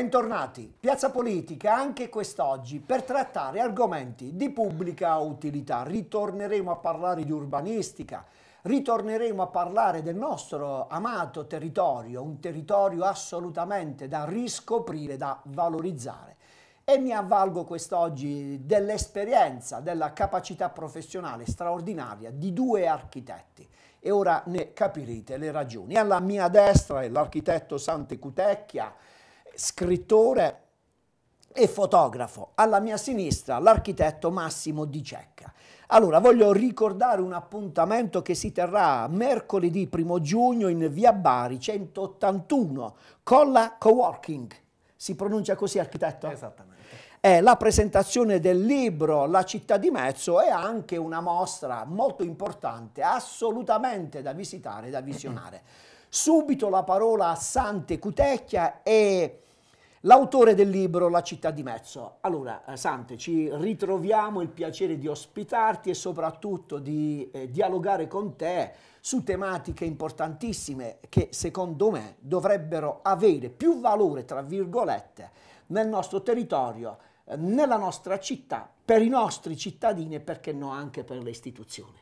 Bentornati, Piazza Politica anche quest'oggi per trattare argomenti di pubblica utilità. Ritorneremo a parlare di urbanistica, ritorneremo a parlare del nostro amato territorio, un territorio assolutamente da riscoprire, da valorizzare. E mi avvalgo quest'oggi dell'esperienza, della capacità professionale straordinaria di due architetti e ora ne capirete le ragioni. Alla mia destra è l'architetto Sante Cutecchia, scrittore e fotografo. Alla mia sinistra l'architetto Massimo Di Cecca. Allora, voglio ricordare un appuntamento che si terrà mercoledì 1 giugno in via Bari 181, con la Coworking. Si pronuncia così, architetto? Esattamente è la presentazione del libro La città di Mezzo e anche una mostra molto importante, assolutamente da visitare, da visionare. Subito la parola a Sante Cutecchia e L'autore del libro La città di mezzo. Allora, eh, Sante, ci ritroviamo, il piacere di ospitarti e soprattutto di eh, dialogare con te su tematiche importantissime che secondo me dovrebbero avere più valore, tra virgolette, nel nostro territorio, eh, nella nostra città, per i nostri cittadini e perché no anche per le istituzioni.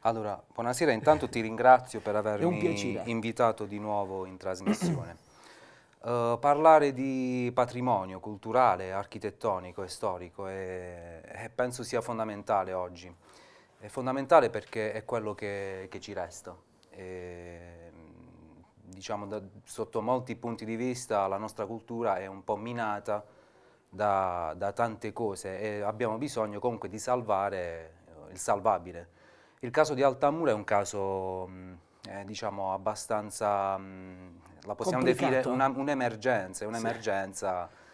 Allora, buonasera, intanto ti ringrazio per avermi invitato di nuovo in trasmissione. Eh, parlare di patrimonio culturale, architettonico e storico è, è, penso sia fondamentale oggi. È fondamentale perché è quello che, che ci resta. E, mm, diciamo, da, sotto molti punti di vista la nostra cultura è un po' minata da, da tante cose e abbiamo bisogno comunque di salvare eh, il salvabile. Il caso di Altamura è un caso mm, eh, diciamo abbastanza mh, mm, la possiamo Complicato. definire un'emergenza, un'emergenza sì.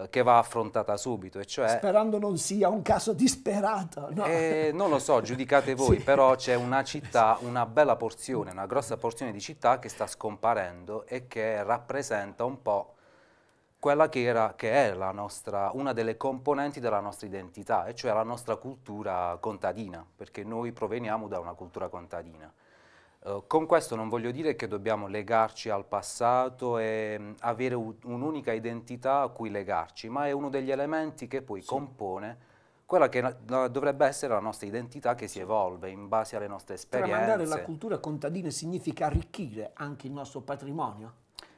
Eh, che va affrontata subito. Cioè, Sperando non sia un caso disperato. No? Eh, non lo so, giudicate voi, sì. però c'è una città, una bella porzione, una grossa porzione di città che sta scomparendo e che rappresenta un po' quella che, era, che è nostra, una delle componenti della nostra identità, e cioè la nostra cultura contadina, perché noi proveniamo da una cultura contadina. Eh, con questo non voglio dire che dobbiamo legarci al passato e mm, avere un'unica identità a cui legarci, ma è uno degli elementi che poi sì. compone quella che dovrebbe essere la nostra identità che si evolve in base alle nostre esperienze. Tramandare la cultura contadina significa arricchire anche il nostro patrimonio?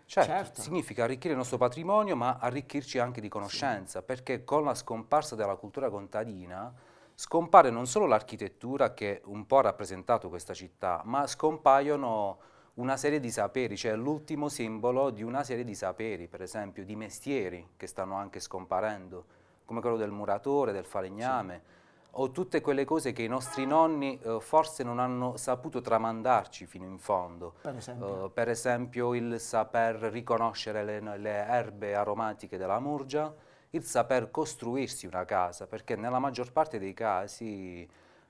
Certo, certo, significa arricchire il nostro patrimonio ma arricchirci anche di conoscenza, sì. perché con la scomparsa della cultura contadina scompare non solo l'architettura che un po' ha rappresentato questa città, ma scompaiono una serie di saperi, cioè l'ultimo simbolo di una serie di saperi, per esempio di mestieri che stanno anche scomparendo, come quello del muratore, del falegname, sì. o tutte quelle cose che i nostri nonni eh, forse non hanno saputo tramandarci fino in fondo. Per esempio, uh, per esempio il saper riconoscere le, le erbe aromatiche della murgia, il saper costruirsi una casa, perché nella maggior parte dei casi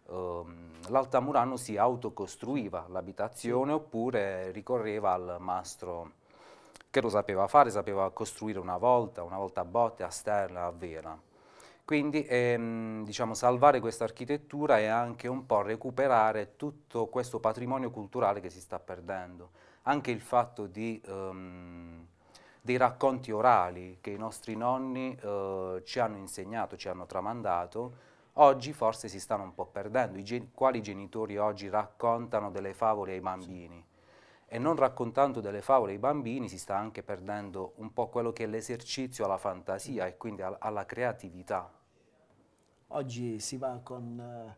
ehm, l'altamurano si autocostruiva l'abitazione oppure ricorreva al mastro che lo sapeva fare, sapeva costruire una volta, una volta a botte, a sterna, a vela. Quindi ehm, diciamo, salvare questa architettura e anche un po' recuperare tutto questo patrimonio culturale che si sta perdendo. Anche il fatto di ehm, dei racconti orali che i nostri nonni eh, ci hanno insegnato, ci hanno tramandato, oggi forse si stanno un po' perdendo. I gen quali genitori oggi raccontano delle favole ai bambini? E non raccontando delle favole ai bambini si sta anche perdendo un po' quello che è l'esercizio alla fantasia e quindi al alla creatività. Oggi si va con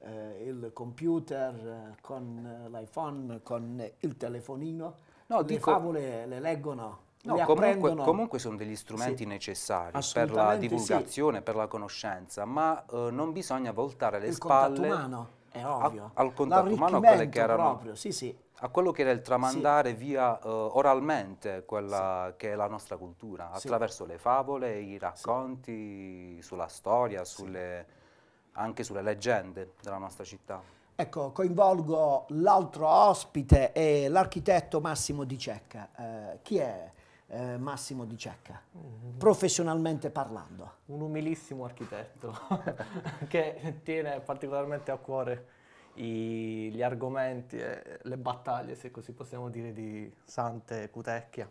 eh, il computer, con eh, l'iPhone, con il telefonino. No, le dico... favole le leggono No, comunque, comunque, sono degli strumenti sì. necessari per la divulgazione, sì. per la conoscenza, ma eh, non bisogna voltare le il spalle umano, a, al contatto umano, quelle che erano, proprio, sì, sì a quello che era il tramandare sì. via uh, oralmente quella sì. che è la nostra cultura, attraverso le favole, i racconti sulla storia, sulle, anche sulle leggende della nostra città. Ecco, coinvolgo l'altro ospite, l'architetto Massimo Di Cecca. Eh, chi è? eh, Massimo Di Cecca, mm -hmm. professionalmente parlando. Un umilissimo architetto che tiene particolarmente a cuore i, gli argomenti e le battaglie, se così possiamo dire, di Sante Cutecchia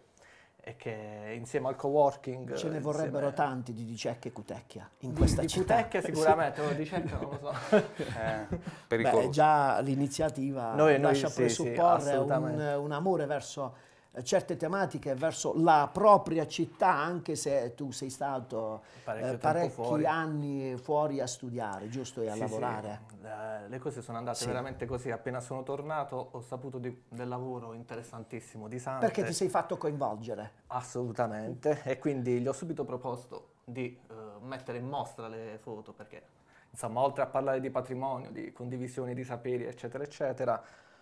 e che insieme al co-working... Ce ne vorrebbero insieme... tanti di Dicecchia e Cutecchia in questa di, di città. Cutecchia sicuramente, ma Dicecchia non lo so. Eh, pericoloso. Beh, già l'iniziativa lascia sì, presupporre sì, un, un, amore verso eh, certe tematiche verso la propria città, anche se tu sei stato eh, parecchi fuori. anni fuori a studiare, giusto, e a sì, lavorare. Sì. Eh, le, le cose sono andate sì. veramente così, appena sono tornato ho saputo di, del lavoro interessantissimo di Sante. Perché ti sei fatto coinvolgere? Assolutamente, e quindi gli ho subito proposto di uh, mettere in mostra le foto, perché insomma, oltre a parlare di patrimonio, di condivisione di saperi, eccetera, eccetera,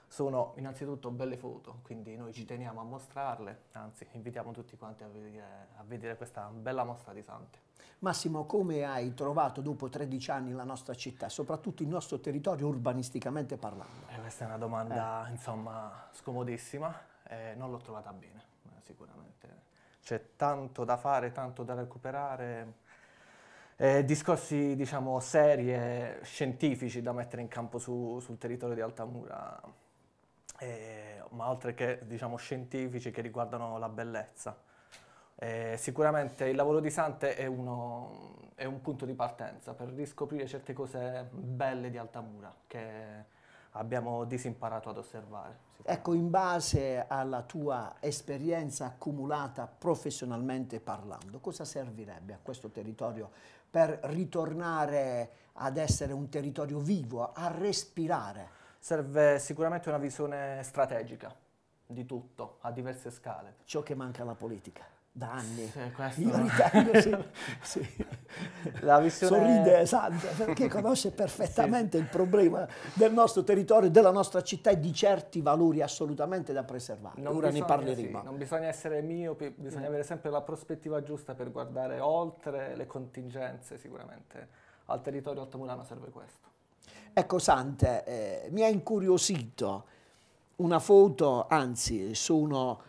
sono innanzitutto belle foto, quindi noi ci teniamo a mostrarle, anzi invitiamo tutti quanti a vedere, a vedere questa bella mostra di Sante. Massimo, come hai trovato dopo 13 anni la nostra città, soprattutto il nostro territorio urbanisticamente parlando? Eh, questa è una domanda eh. insomma scomodissima, eh, non l'ho trovata bene eh, sicuramente. C'è tanto da fare, tanto da recuperare, eh, discorsi diciamo seri e scientifici da mettere in campo su, sul territorio di Altamura eh, ma oltre che diciamo, scientifici che riguardano la bellezza. Eh, sicuramente il lavoro di Sante è, uno, è, un punto di partenza per riscoprire certe cose belle di Altamura che abbiamo disimparato ad osservare. Ecco, in base alla tua esperienza accumulata professionalmente parlando, cosa servirebbe a questo territorio per ritornare ad essere un territorio vivo, a respirare? serve sicuramente una visione strategica di tutto, a diverse scale. Ciò che manca alla politica da anni. Sì, Io ritengo sì. sì. La visione... Sorride Sandra esatto, perché conosce perfettamente sì. il problema del nostro territorio, della nostra città e di certi valori assolutamente da preservare. Non Ora bisogna, ne parleremo. Sì, non bisogna essere miopi, bisogna avere sempre la prospettiva giusta per guardare oltre le contingenze sicuramente. Al territorio altomulano serve questo. Ecco Sante, eh, mi ha incuriosito una foto, anzi sono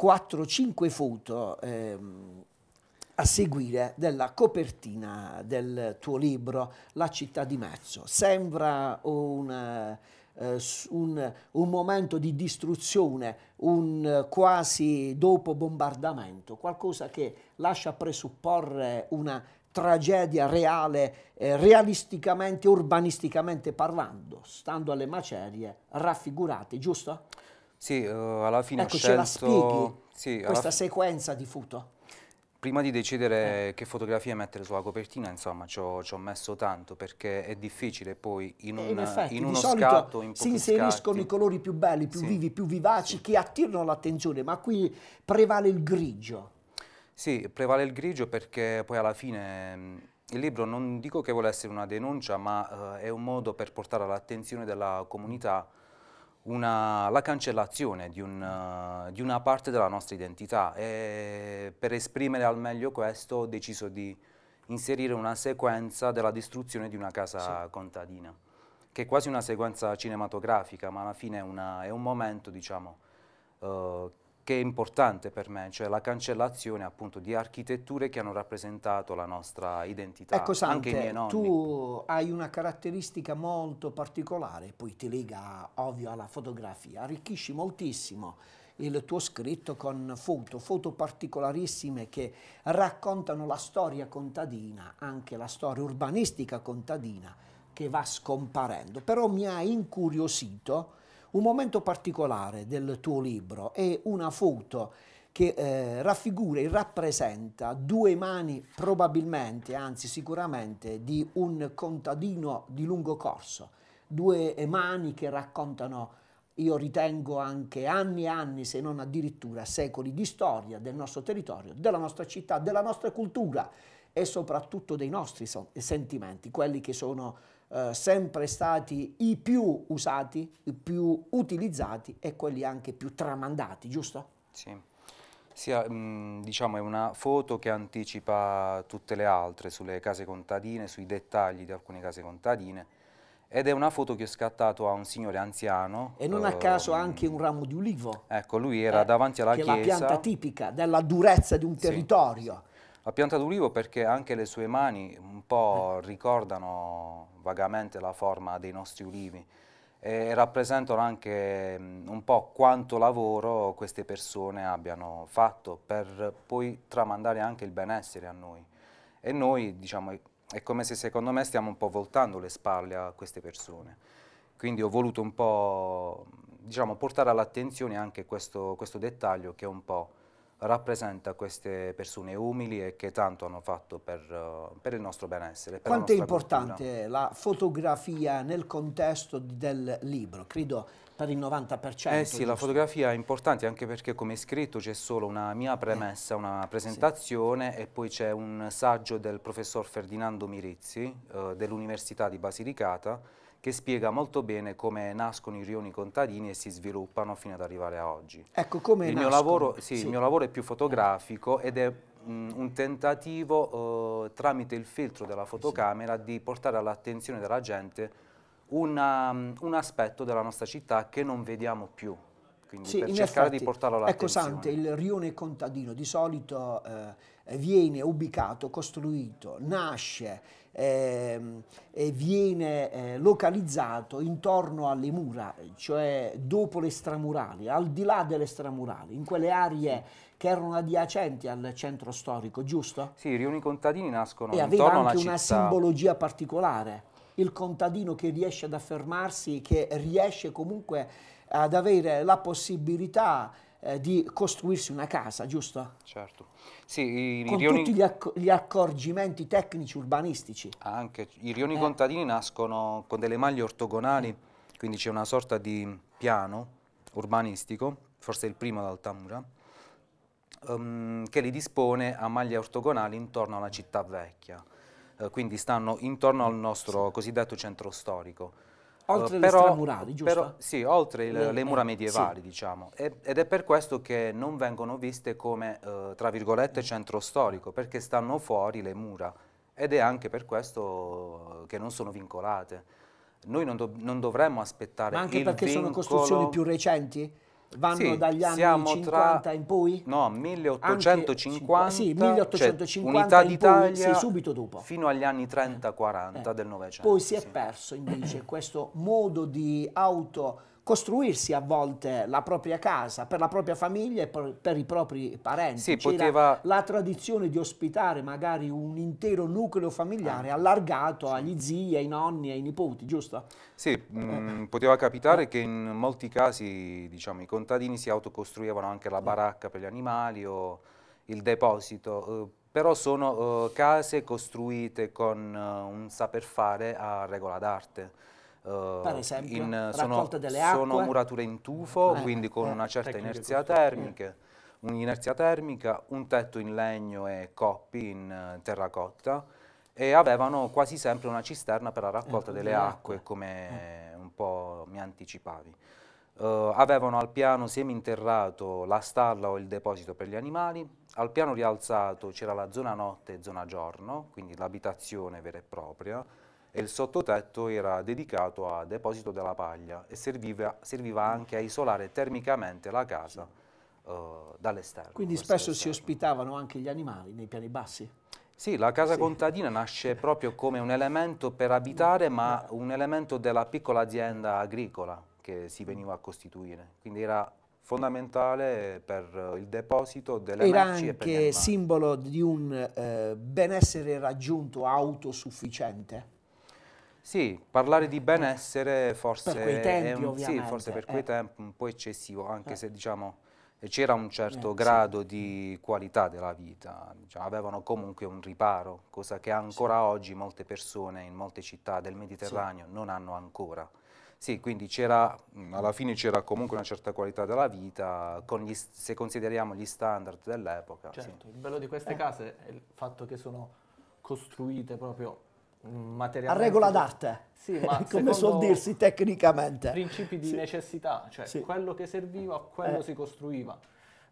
4-5 foto eh, a seguire della copertina del tuo libro La città di mezzo. Sembra un, eh, un, un momento di distruzione, un quasi dopo bombardamento, qualcosa che lascia presupporre una tragedia reale, eh, realisticamente, urbanisticamente parlando, stando alle macerie raffigurate, giusto? Sì, uh, alla fine ecco, ho scelto... ce la spieghi sì, questa sequenza di foto? Prima di decidere eh. che fotografie mettere sulla copertina, insomma, ci ho, ci ho, messo tanto perché è difficile poi in, eh, un, in, effetti, in uno scatto, in si inseriscono scatti. i colori più belli, più sì. vivi, più vivaci, sì. che attirano l'attenzione, ma qui prevale il grigio. Sì, prevale il grigio perché poi alla fine mm, il libro non dico che vuole essere una denuncia, ma eh, è un modo per portare all'attenzione della comunità una, la cancellazione di, un, uh, di, una parte della nostra identità e per esprimere al meglio questo ho deciso di inserire una sequenza della distruzione di una casa sì. contadina, che è quasi una sequenza cinematografica, ma alla fine è, una, è un momento diciamo, uh, che è importante per me, cioè la cancellazione appunto di architetture che hanno rappresentato la nostra identità, ecco, Sante, anche i miei nonni. tu hai una caratteristica molto particolare, poi ti lega ovvio alla fotografia, arricchisci moltissimo il tuo scritto con foto, foto particolarissime che raccontano la storia contadina, anche la storia urbanistica contadina che va scomparendo, però mi ha incuriosito un momento particolare del tuo libro è una foto che eh, raffigura e rappresenta due mani probabilmente, anzi sicuramente, di un contadino di lungo corso, due mani che raccontano io ritengo anche anni e anni, se non addirittura secoli di storia del nostro territorio, della nostra città, della nostra cultura e soprattutto dei nostri sentimenti, quelli che sono eh, sempre stati i più usati, i più utilizzati e quelli anche più tramandati, giusto? Sì. Sì, eh, mm, diciamo è una foto che anticipa tutte le altre sulle case contadine, sui dettagli di alcune case contadine ed è una foto che ho scattato a un signore anziano. E non a eh, caso mm, anche un ramo di ulivo. Ecco, lui era eh, davanti alla che chiesa. Che è la pianta tipica della durezza di un territorio. Sì. La pianta d'ulivo perché anche le sue mani un po' eh. ricordano vagamente la forma dei nostri ulivi e rappresentano anche mm, un po' quanto lavoro queste persone abbiano fatto per poi tramandare anche il benessere a noi. E noi, diciamo, è come se secondo me stiamo un po' voltando le spalle a queste persone. Quindi ho voluto un po', diciamo, portare all'attenzione anche questo, questo dettaglio che è un po' rappresenta queste persone umili e che tanto hanno fatto per, eh, per il nostro benessere. Quanto è importante cultura. la fotografia nel contesto del libro? Credo per il 90%. Eh sì, giusto? la fotografia è importante anche perché come scritto c'è solo una mia eh, premessa, una presentazione sì. e poi c'è un saggio del professor Ferdinando Mirizzi eh, dell'Università di Basilicata che spiega molto bene come nascono i rioni contadini e si sviluppano fino ad arrivare a oggi. Ecco come il mio lavoro, sì, sì. Il mio lavoro è più fotografico ed è mh, un tentativo eh, tramite il filtro della fotocamera di portare all'attenzione della gente una, un aspetto della nostra città che non vediamo più, quindi sì, per cercare effetti, di portarlo all'attenzione. Ecco Sante, il rione contadino di solito eh, eh, viene ubicato, costruito, nasce eh, e viene eh, localizzato intorno alle mura, cioè dopo le stramurali, al di là delle stramurali, in quelle aree che erano adiacenti al centro storico, giusto? Sì, i rioni contadini nascono e intorno alla città. E aveva anche una simbologia particolare, il contadino che riesce ad affermarsi, che riesce comunque ad avere la possibilità eh, di costruirsi una casa, giusto? Certo. Sì, i, Con rioni... tutti gli, acc gli, accorgimenti tecnici urbanistici. Anche, i rioni eh. contadini nascono con delle maglie ortogonali, mm. quindi c'è una sorta di piano urbanistico, forse il primo ad Altamura, um, che li dispone a maglie ortogonali intorno alla città vecchia, uh, quindi stanno intorno al nostro cosiddetto centro storico Oltre eh, però, le stramurate, giusto? Però, sì, oltre le, le, mura medievali, sì. diciamo. E, ed è per questo che non vengono viste come, eh, tra virgolette, centro storico, perché stanno fuori le mura. Ed è anche per questo che non sono vincolate. Noi non, do, non dovremmo aspettare Ma anche perché vincolo... sono costruzioni più recenti? vanno sì, dagli anni 50 tra, in poi? No, 1850, anche, sì, 1850 cioè, Unità d'Italia, sì, subito dopo. Fino agli anni 30-40 eh. del Novecento. Poi si è perso invece questo modo di auto costruirsi a volte la propria casa per la propria famiglia e per, per i propri parenti. Sì, poteva... la tradizione di ospitare magari un intero nucleo familiare ah. allargato agli zii, ai nonni, ai nipoti, giusto? Sì, mh, eh. mm, poteva capitare eh. che in molti casi diciamo, i contadini si autocostruivano anche la baracca per gli animali o il deposito, eh, però sono eh, case costruite con eh, un saper fare a regola d'arte eh, per esempio, in, eh, sono, delle acque. Sono murature in tufo, eh, quindi con eh, una certa inerzia termica, un'inerzia termica, un tetto in legno e coppi in eh, terracotta e avevano quasi sempre una cisterna per la raccolta eh, delle acque, acque come un po' mi anticipavi. Uh, avevano al piano seminterrato la stalla o il deposito per gli animali, al piano rialzato c'era la zona notte e zona giorno, quindi l'abitazione vera e propria, e il sottotetto era dedicato a deposito della paglia e serviva, serviva anche a isolare termicamente la casa uh, dall'esterno. Quindi spesso si ospitavano anche gli animali nei piani bassi? Sì, la casa sì. contadina nasce proprio come un elemento per abitare, ma un elemento della piccola azienda agricola che si veniva a costituire. Quindi era fondamentale per il deposito delle Era merci e per Era anche simbolo di un eh, benessere raggiunto autosufficiente? Sì, parlare di benessere forse per quei tempi, è un, sì, forse per quei eh. tempi un po' eccessivo, anche eh. se diciamo c'era un certo eh, grado sì. di qualità della vita, diciamo, avevano comunque un riparo, cosa che ancora sì. oggi molte persone in molte città del Mediterraneo sì. non hanno ancora. Sì, quindi alla fine c'era comunque una certa qualità della vita, gli, se consideriamo gli standard dell'epoca. Certo, il bello di queste eh. case è il fatto che sono costruite proprio materialmente... A regola d'arte. Sì, ma come suol dirsi tecnicamente. Principi di sì. necessità, cioè sì. quello che serviva, quello eh. si costruiva.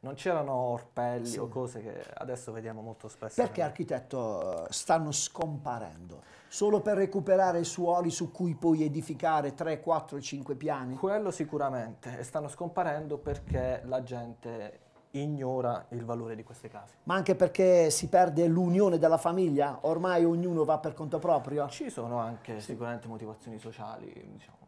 Non c'erano orpelli sì. o cose che adesso vediamo molto spesso. Perché architetto stanno scomparendo? Solo per recuperare suoli su cui puoi edificare 3, 4, 5 piani? Quello sicuramente, e stanno scomparendo perché la gente ignora il valore di queste case. Ma anche perché si perde l'unione della famiglia? Ormai ognuno va per conto proprio? Ci sono anche sì. sicuramente motivazioni sociali, diciamo,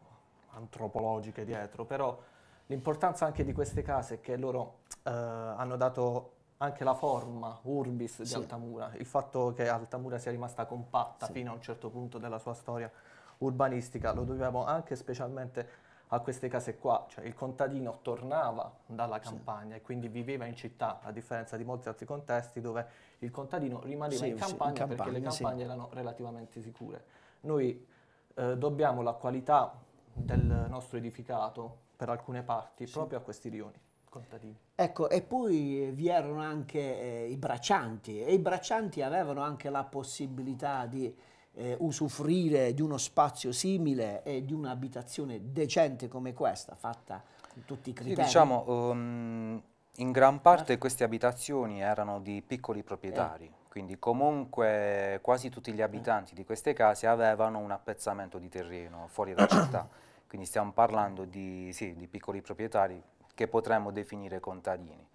antropologiche dietro, però l'importanza anche di queste case è che loro eh, hanno dato anche la forma urbis di sì. Altamura, il fatto che Altamura sia rimasta compatta sì. fino a un certo punto della sua storia urbanistica lo dobbiamo anche specialmente a queste case qua, cioè il contadino tornava dalla campagna sì. e quindi viveva in città, a differenza di molti altri contesti dove il contadino rimaneva sì, in, campagna sì, in, campagna perché le campagne erano relativamente sicure. Noi eh, dobbiamo la qualità del nostro edificato per alcune parti proprio a questi rioni. Contadini. Ecco, e poi eh, vi erano anche eh, i braccianti e i braccianti avevano anche la possibilità di eh, usufruire di uno spazio simile e di un'abitazione decente come questa, fatta con tutti i criteri? Sì, diciamo, um, in gran parte ah. queste abitazioni erano di piccoli proprietari, eh. quindi comunque quasi tutti gli eh. abitanti di queste case avevano un appezzamento di terreno fuori dalla città, quindi stiamo parlando di, sì, di piccoli proprietari che potremmo definire contadini.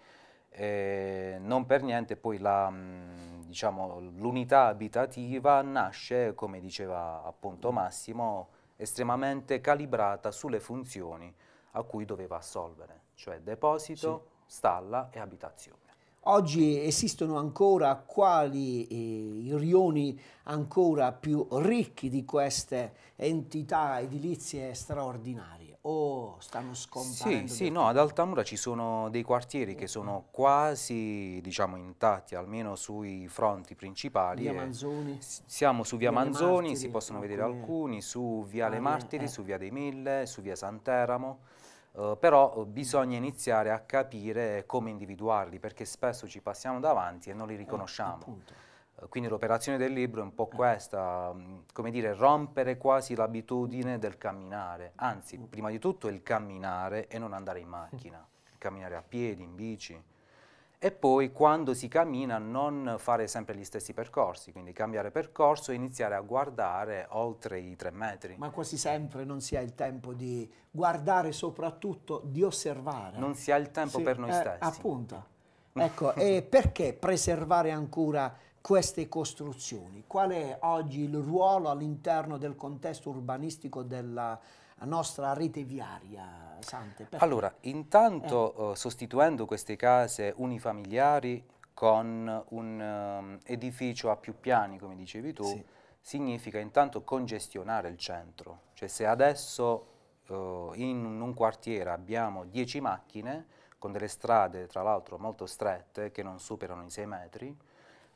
E eh, non per niente poi la... Mh, diciamo, l'unità abitativa nasce, come diceva appunto Massimo, estremamente calibrata sulle funzioni a cui doveva assolvere, cioè deposito, sì. stalla e abitazione. Oggi esistono ancora quali eh, rioni ancora più ricchi di queste entità edilizie straordinarie? o stanno scomparendo? Sì, sì no, ad Altamura ci sono dei quartieri che sono mm. quasi diciamo, intatti, almeno sui fronti principali. Via Manzoni? Siamo su Via, via Manzoni, Martiri, si possono vedere alcuni, su Viale ah, Martiri, eh. su Via dei Mille, su Via Santeramo. Uh, però eh, bisogna iniziare a capire come individuarli perché spesso ci passiamo davanti e non li eh, riconosciamo. Eh, eh, quindi l'operazione del libro è un po' eh. questa, mm, come dire, rompere quasi l'abitudine del camminare. Anzi, mm. prima di tutto il camminare e non andare in macchina, camminare a piedi, in bici. E poi quando si cammina non fare sempre gli stessi percorsi, quindi cambiare percorso e iniziare a guardare oltre i tre metri. Ma quasi sempre non si ha il tempo di guardare, soprattutto di osservare. Non si ha il tempo sì, per noi eh, stessi. Appunto. Ecco, e perché preservare ancora queste costruzioni? Qual è oggi il ruolo all'interno del contesto urbanistico della nostra rete viaria, Sante? Perché? Allora, intanto eh. eh. sostituendo queste case unifamiliari con un um, edificio a più piani, come dicevi tu, sì. significa intanto congestionare il centro. Cioè se adesso uh, in un quartiere abbiamo 10 macchine, con delle strade tra l'altro molto strette, che non superano i 6 metri,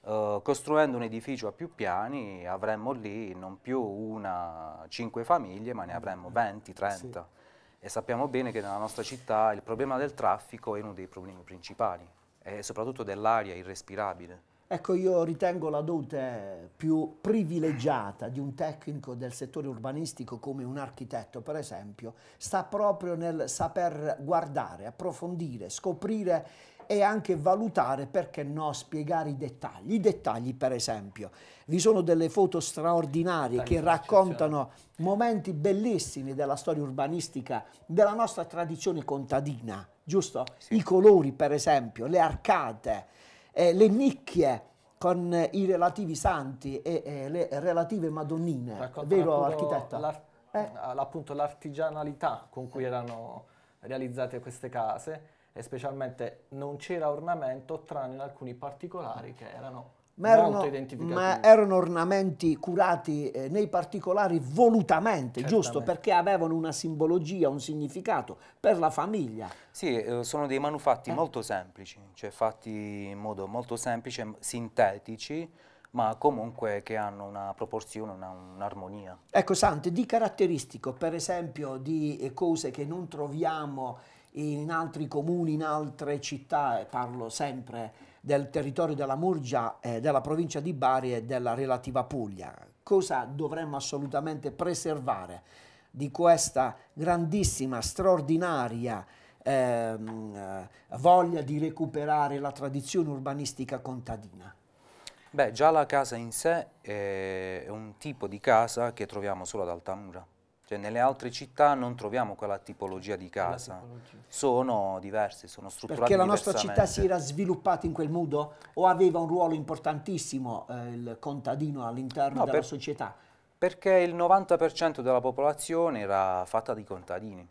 eh, costruendo un edificio a più piani avremmo lì non più una, 5 famiglie, ma ne avremmo 20, mm. 30. Sì. E sappiamo bene che nella nostra città il problema del traffico è uno dei problemi principali, e soprattutto dell'aria irrespirabile. Ecco, io ritengo la dote più privilegiata di un tecnico del settore urbanistico come un architetto, per esempio, sta proprio nel saper guardare, approfondire, scoprire e anche valutare, perché no, spiegare i dettagli. I dettagli, per esempio, vi sono delle foto straordinarie Tagli che raccontano momenti bellissimi della storia urbanistica, della nostra tradizione contadina, giusto? Sì. I colori, per esempio, le arcate, eh, le nicchie, con i relativi santi e, e le relative madonnine, Raccontano vero architetto? eh? Appunto l'artigianalità con cui eh. erano realizzate queste case e specialmente non c'era ornamento tranne in alcuni particolari che erano ma erano, ma erano, ornamenti curati eh, nei particolari volutamente, Certamente. giusto? Perché avevano una simbologia, un significato per la famiglia. Sì, eh, sono dei manufatti eh. molto semplici, cioè fatti in modo molto semplice, sintetici, ma comunque che hanno una proporzione, un'armonia. Un ecco Santi, di caratteristico, per esempio, di eh, cose che non troviamo in altri comuni, in altre città, parlo sempre del territorio della Murgia, eh, della provincia di Bari e della relativa Puglia. Cosa dovremmo assolutamente preservare di questa grandissima, straordinaria ehm, eh, voglia di recuperare la tradizione urbanistica contadina? Beh, già la casa in sé è un tipo di casa che troviamo solo ad Altamura cioè, nelle altre città non troviamo quella tipologia di casa, tipologia. sono diverse, sono strutturate Perché la nostra città si era sviluppata in quel modo o aveva un ruolo importantissimo eh, il contadino all'interno no, della per, società? Perché il 90% della popolazione era fatta di contadini.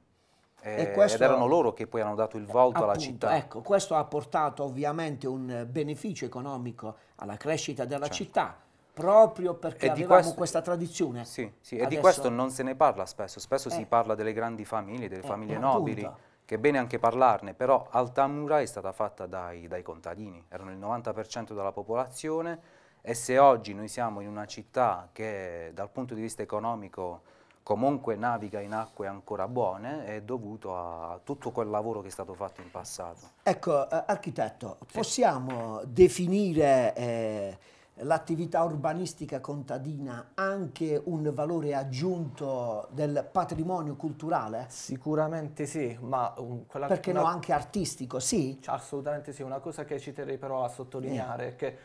E, eh, questo, ed erano loro che poi hanno dato il volto appunto, alla città. Ecco, questo ha portato ovviamente un beneficio economico alla crescita della certo. città, proprio perché e avevamo questo, questa tradizione. Sì, sì e di questo non se ne parla spesso, spesso eh. si parla delle grandi famiglie, delle eh, famiglie nobili, appunto. che è bene anche parlarne, però Altamura è stata fatta dai, dai contadini, erano il 90% della popolazione e se oggi noi siamo in una città che dal punto di vista economico comunque naviga in acque ancora buone è dovuto a tutto quel lavoro che è stato fatto in passato. Ecco, eh, architetto, sì. possiamo definire... Eh, l'attività urbanistica contadina anche un valore aggiunto del patrimonio culturale? Sicuramente sì, ma... Un, um, quella, Perché una, no, anche artistico, sì? Cioè, assolutamente sì, una cosa che ci terrei però a sottolineare eh. è che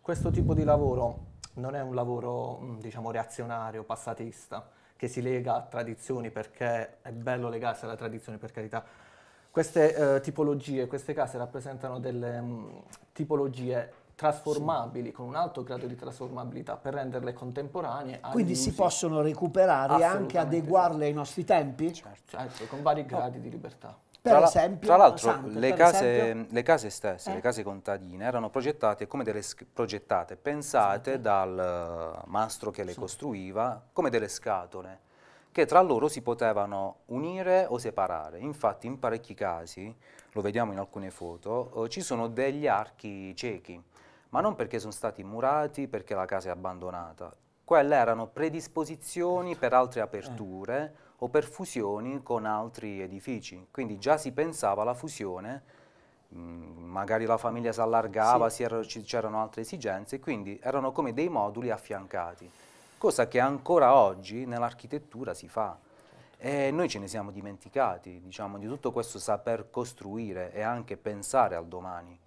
questo tipo di lavoro non è un lavoro, mm, diciamo, reazionario, passatista, che si lega a tradizioni perché è bello legarsi alla tradizione, per carità, queste eh, tipologie, queste case rappresentano delle mh, mm, tipologie trasformabili sì. con un alto grado di trasformabilità per renderle contemporanee. Quindi si possono recuperare e anche adeguarle sì. ai nostri tempi? Certo, certo con vari gradi oh. di libertà. Per tra esempio, tra l'altro le, le, case stesse, eh? le case contadine, erano progettate come delle progettate, pensate sì. Esatto. dal eh, mastro che le costruiva, come delle scatole che tra loro si potevano unire o separare. Infatti in parecchi casi, lo vediamo in alcune foto, eh, ci sono degli archi ciechi, ma non perché sono stati murati, perché la casa è abbandonata. Quelle erano predisposizioni per altre eh. aperture o per fusioni con altri edifici. Quindi già si pensava alla fusione, mh, mm, magari la famiglia si allargava, sì. si c'erano altre esigenze, quindi erano come dei moduli affiancati, cosa che ancora oggi nell'architettura si fa. Certo. E noi ce ne siamo dimenticati, diciamo, di tutto questo saper costruire e anche pensare al domani.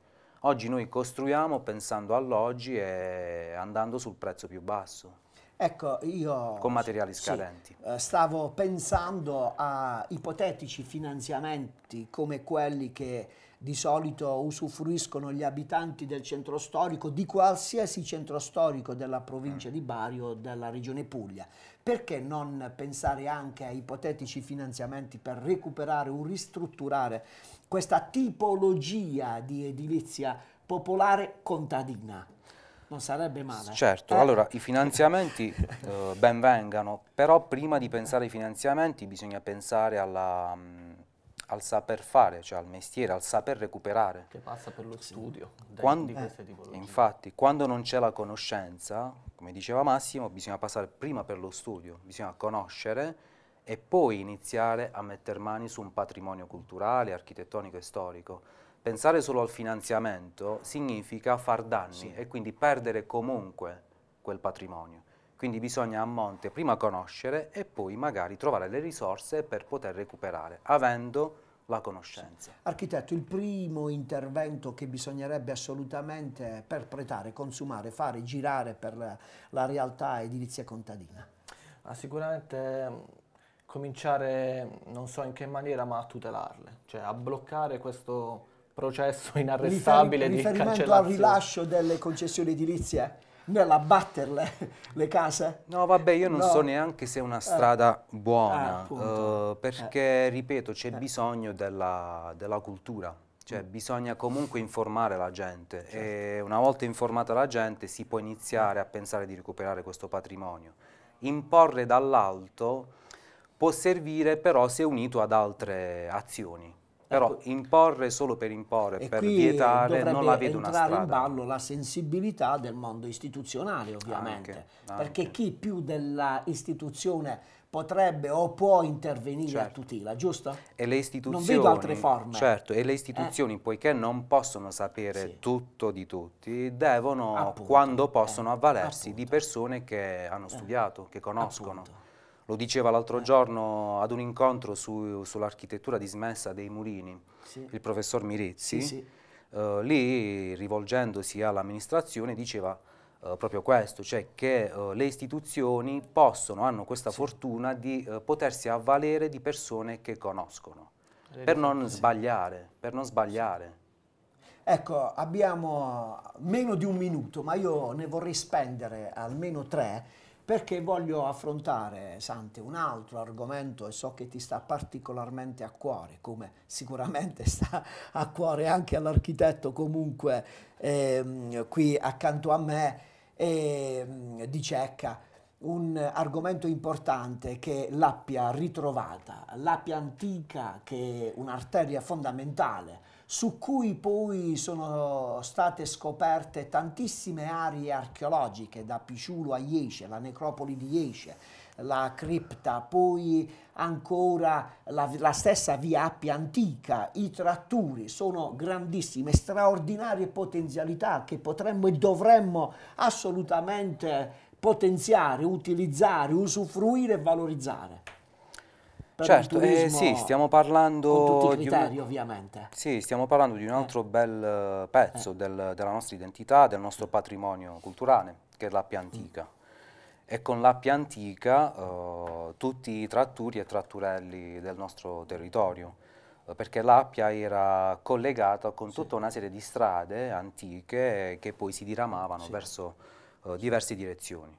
Oggi noi costruiamo pensando all'oggi e andando sul prezzo più basso. Ecco, io... Con materiali scadenti. Sì, eh, stavo pensando a ipotetici finanziamenti come quelli che di solito usufruiscono gli abitanti del centro storico, di qualsiasi centro storico della provincia mm. di Bari o della regione Puglia. Perché non pensare anche a ipotetici finanziamenti per recuperare o ristrutturare questa tipologia di edilizia popolare contadina? Non sarebbe male. Certo, eh? allora i finanziamenti eh, ben vengano, però prima di pensare ai finanziamenti bisogna pensare alla... Mh, mm, al saper fare, cioè al mestiere, al saper recuperare. Che passa per lo studio quando, eh, Infatti, quando non c'è la conoscenza, come diceva Massimo, bisogna passare prima per lo studio, bisogna conoscere e poi iniziare a mettere mani su un patrimonio culturale, architettonico e storico. Pensare solo al finanziamento significa far danni sì. e quindi perdere comunque quel patrimonio. Quindi bisogna a monte prima conoscere e poi magari trovare le risorse per poter recuperare, avendo la conoscenza. Architetto, il primo intervento che bisognerebbe assolutamente perpetrare, consumare, fare, girare per la realtà edilizia contadina? Ah, sicuramente mm, cominciare, non so in che maniera, ma a tutelarle, cioè a bloccare questo processo inarrestabile Riferi di cancellazione. riferimento al rilascio delle concessioni edilizie? nell'abbattere le, le, case? No, vabbè, io non no. so neanche se è una eh. strada eh. buona, ah, eh, perché, eh. ripeto, c'è eh. bisogno della, della cultura. Cioè mm. bisogna comunque informare la gente certo. e una volta informata la gente si può iniziare a pensare di recuperare questo patrimonio. Imporre dall'alto può servire però se unito ad altre azioni. Ecco, Però ecco, imporre solo per imporre, per vietare, non la vedo una strada. entrare in ballo la sensibilità del mondo istituzionale, ovviamente. Anche, anche. Perché chi più dell'istituzione potrebbe o può intervenire certo. a tutela, giusto? E le istituzioni, non vedo altre forme. Certo, e le eh. istituzioni, eh. poiché non possono sapere sì. tutto di tutti, devono, Appunto. quando possono, eh. avvalersi Appunto. di persone che hanno eh. studiato, eh. che conoscono. Appunto. Lo diceva l'altro giorno ad un incontro su, sull'architettura dismessa dei mulini sì. il professor Mirezzi. Sì, sì. Uh, lì, rivolgendosi all'amministrazione, diceva uh, proprio questo, cioè che uh, le istituzioni possono, hanno questa fortuna di potersi avvalere di persone che conoscono, le per non, sbagliare, per non sbagliare. Ecco, abbiamo meno di un minuto, ma io ne vorrei spendere almeno tre perché voglio affrontare, Sante, un altro argomento e so che ti sta particolarmente a cuore, come sicuramente sta a cuore anche all'architetto comunque eh, qui accanto a me eh, di Cecca un argomento importante che è l'Appia ritrovata, l'Appia antica che è un'arteria fondamentale su cui poi sono state scoperte tantissime aree archeologiche, da Piciulo a Iesce, la necropoli di Iesce, la cripta, poi ancora la, la stessa via Appia antica, i tratturi, sono grandissime, straordinarie potenzialità che potremmo e dovremmo assolutamente potenziare, utilizzare, usufruire e valorizzare certo, eh, sì, stiamo parlando con criteri, di un... ovviamente. Sì, stiamo parlando di un eh. altro eh. bel pezzo eh. del, della nostra identità, del nostro patrimonio culturale, che è l'Appia mm. antica. Mm. E con l'Appia antica uh, tutti i tratturi e tratturelli del nostro territorio, eh, perché l'Appia era collegata con tutta una serie di strade antiche che poi si diramavano sì. verso uh, diverse direzioni.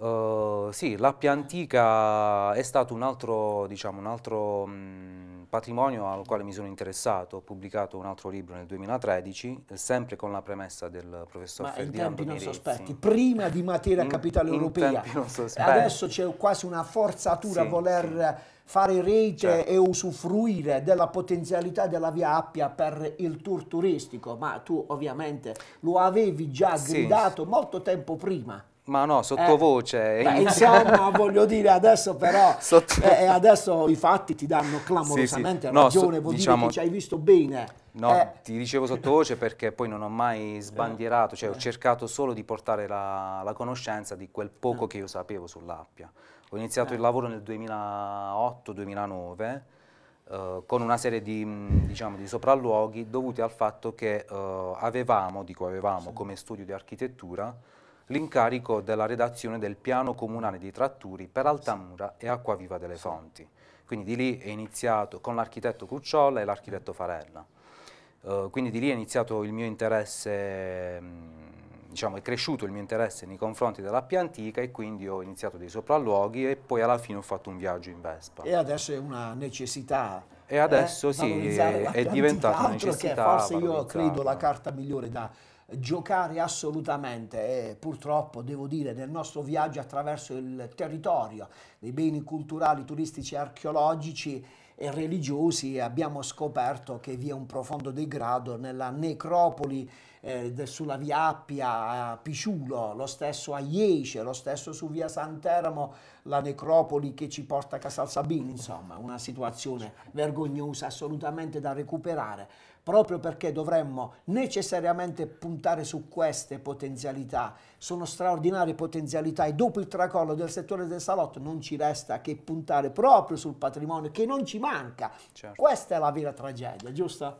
Uh, sì, l'Appia Antica è stato un altro, diciamo, un altro mh, mhmm, patrimonio al quale mi sono interessato. Ho pubblicato un altro libro nel 2013, sempre con la premessa del professor Ma Ferdinando in tempi non sospetti, prima di Matera Capitale in, Europea. In Adesso c'è quasi una forzatura sì, a voler... Sì fare rete certo. e usufruire della potenzialità della via Appia per il tour turistico, ma tu ovviamente lo avevi già gridato sì. molto tempo prima. Ma no, sottovoce. Eh, beh, insomma, voglio dire, adesso però, Sotto... Eh, eh, adesso i fatti ti danno clamorosamente sì, sì. No, ragione, so, vuol diciamo... dire che ci hai visto bene. No, eh. ti dicevo sottovoce perché poi non ho mai sbandierato, cioè ho eh. cercato solo di portare la, la conoscenza di quel poco eh. che io sapevo sull'Appia. Ho iniziato il lavoro nel 2008-2009 Uh, con una serie di, mm, diciamo, di, sopralluoghi dovuti al fatto che uh, avevamo, dico avevamo sì. come studio di architettura, l'incarico della redazione del piano comunale di tratturi per Altamura e Acquaviva delle Fonti. Quindi di lì è iniziato con l'architetto Cucciolla e l'architetto Farella. Uh, quindi di lì è iniziato il mio interesse, mm, diciamo è cresciuto il mio interesse nei confronti della Pia Antica e quindi ho iniziato dei sopralluoghi e poi alla fine ho fatto un viaggio in Vespa. E adesso è una necessità e adesso eh, sì, è diventata una necessità. Che forse io credo la carta migliore da giocare assolutamente e purtroppo devo dire nel nostro viaggio attraverso il territorio dei beni culturali, turistici archeologici e religiosi abbiamo scoperto che vi è un profondo degrado nella necropoli eh, sulla via Appia a Piciulo, lo stesso a Iece, lo stesso su via Santeramo, la necropoli che ci porta a Casal Sabino, insomma una situazione vergognosa assolutamente da recuperare proprio perché dovremmo necessariamente puntare su queste potenzialità. Sono straordinarie potenzialità e dopo il tracollo del settore del salotto non ci resta che puntare proprio sul patrimonio che non ci manca. Certo. Questa è la vera tragedia, giusto?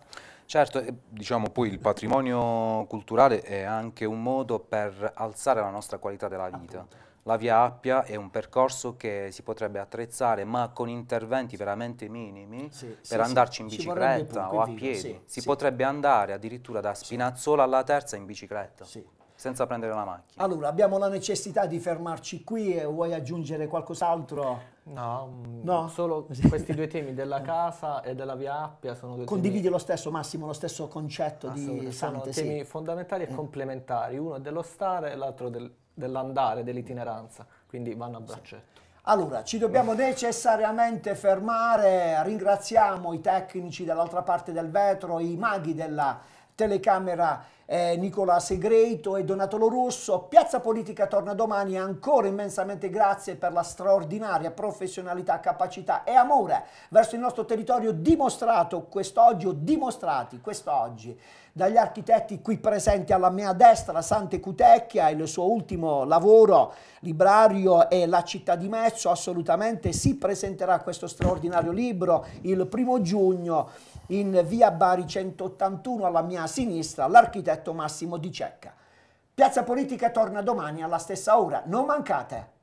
Certo, e, diciamo poi il patrimonio culturale è anche un modo per alzare la nostra qualità della vita. Appunto. La Via Appia è un percorso che si potrebbe attrezzare ma con interventi veramente minimi sì, per sì, andarci sì. in bicicletta o a piedi. si potrebbe andare addirittura da Spinazzola alla terza in bicicletta. Sì senza prendere la macchina. Allora, abbiamo la necessità di fermarci qui e vuoi aggiungere qualcos'altro? No, mm, no, solo questi due temi della casa e della via Appia sono due Condividi temi... lo stesso Massimo, lo stesso concetto di Sante. Sono temi fondamentali e mm. complementari, uno è dello stare e l'altro del, dell'andare, dell'itineranza, quindi vanno a braccetto. Sì. Allora, ci dobbiamo necessariamente fermare, ringraziamo i tecnici dall'altra parte del vetro, i maghi della telecamera eh, Nicola Segreto e Donato Lorusso. Piazza Politica torna domani. Ancora immensamente grazie per la straordinaria professionalità, capacità e amore verso il nostro territorio dimostrato quest'oggi o dimostrati quest'oggi dagli architetti qui presenti alla mia destra, Sante Cutecchia, il suo ultimo lavoro librario è La città di Mezzo, assolutamente si presenterà questo straordinario libro il primo giugno in via Bari 181 alla mia sinistra l'architetto Massimo Di Cecca. Piazza Politica torna domani alla stessa ora, non mancate!